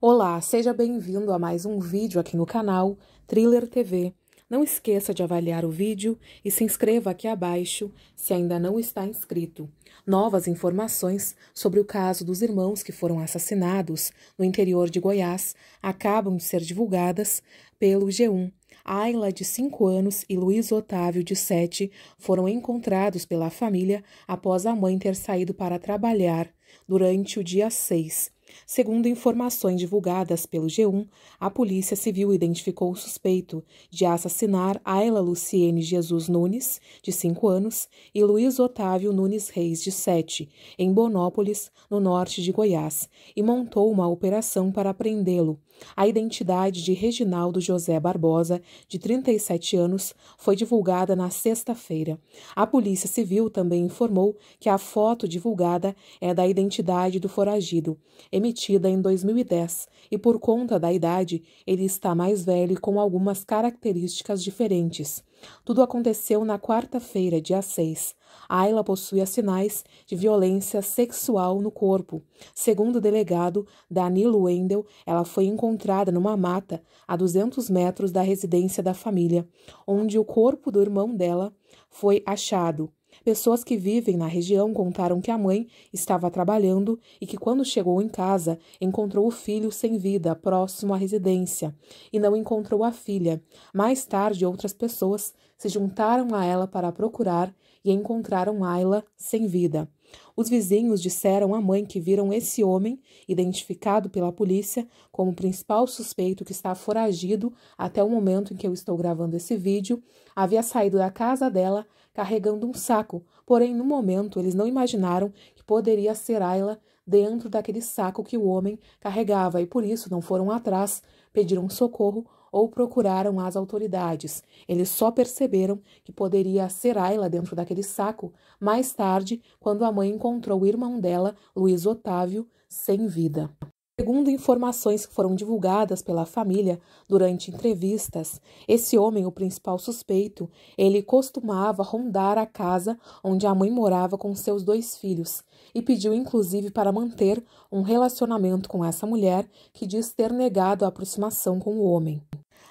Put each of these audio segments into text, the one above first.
Olá, seja bem-vindo a mais um vídeo aqui no canal Thriller TV. Não esqueça de avaliar o vídeo e se inscreva aqui abaixo se ainda não está inscrito. Novas informações sobre o caso dos irmãos que foram assassinados no interior de Goiás acabam de ser divulgadas pelo G1. Ayla, de 5 anos, e Luiz Otávio, de 7, foram encontrados pela família após a mãe ter saído para trabalhar durante o dia 6. Segundo informações divulgadas pelo G1, a Polícia Civil identificou o suspeito de assassinar Ayla Luciene Jesus Nunes, de 5 anos, e Luiz Otávio Nunes Reis, de 7, em Bonópolis, no norte de Goiás, e montou uma operação para prendê-lo. A identidade de Reginaldo José Barbosa, de 37 anos, foi divulgada na sexta-feira. A Polícia Civil também informou que a foto divulgada é da identidade do foragido emitida em 2010, e por conta da idade, ele está mais velho e com algumas características diferentes. Tudo aconteceu na quarta-feira, dia 6. Ayla possuía sinais de violência sexual no corpo. Segundo o delegado Danilo Wendel, ela foi encontrada numa mata a 200 metros da residência da família, onde o corpo do irmão dela foi achado. Pessoas que vivem na região contaram que a mãe estava trabalhando e que, quando chegou em casa, encontrou o filho sem vida, próximo à residência, e não encontrou a filha. Mais tarde, outras pessoas se juntaram a ela para procurar e encontraram Ayla sem vida. Os vizinhos disseram à mãe que viram esse homem, identificado pela polícia como o principal suspeito que está foragido até o momento em que eu estou gravando esse vídeo, havia saído da casa dela carregando um saco, porém no momento eles não imaginaram que poderia ser Ayla dentro daquele saco que o homem carregava e por isso não foram atrás, pediram socorro ou procuraram as autoridades. Eles só perceberam que poderia ser Ayla dentro daquele saco mais tarde, quando a mãe encontrou o irmão dela, Luiz Otávio, sem vida. Segundo informações que foram divulgadas pela família durante entrevistas, esse homem, o principal suspeito, ele costumava rondar a casa onde a mãe morava com seus dois filhos e pediu inclusive para manter um relacionamento com essa mulher que diz ter negado a aproximação com o homem.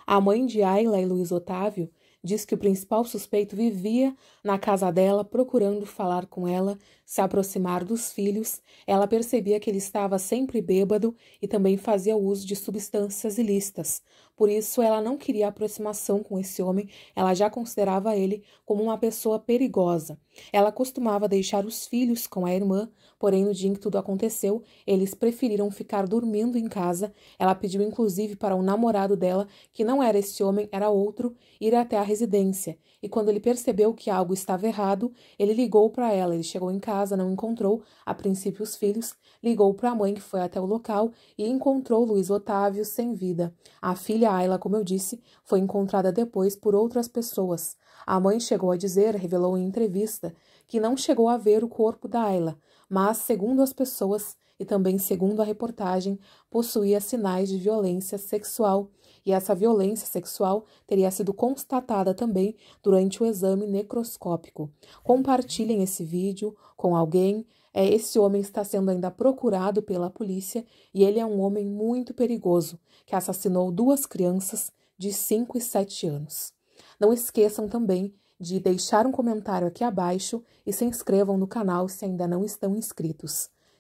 A mãe de Ayla e Luiz Otávio diz que o principal suspeito vivia na casa dela procurando falar com ela, se aproximar dos filhos. Ela percebia que ele estava sempre bêbado e também fazia uso de substâncias ilícitas. Por isso, ela não queria aproximação com esse homem, ela já considerava ele como uma pessoa perigosa. Ela costumava deixar os filhos com a irmã, porém, no dia em que tudo aconteceu, eles preferiram ficar dormindo em casa. Ela pediu, inclusive, para o um namorado dela, que não era esse homem, era outro, ir até a residência, e quando ele percebeu que algo estava errado, ele ligou para ela. Ele chegou em casa, não encontrou, a princípio, os filhos, ligou para a mãe que foi até o local e encontrou Luiz Otávio sem vida. A filha Ayla, como eu disse, foi encontrada depois por outras pessoas. A mãe chegou a dizer, revelou em entrevista, que não chegou a ver o corpo da Ayla, mas, segundo as pessoas, e também, segundo a reportagem, possuía sinais de violência sexual, e essa violência sexual teria sido constatada também durante o exame necroscópico. Compartilhem esse vídeo com alguém. É, esse homem está sendo ainda procurado pela polícia e ele é um homem muito perigoso que assassinou duas crianças de 5 e 7 anos. Não esqueçam também de deixar um comentário aqui abaixo e se inscrevam no canal se ainda não estão inscritos.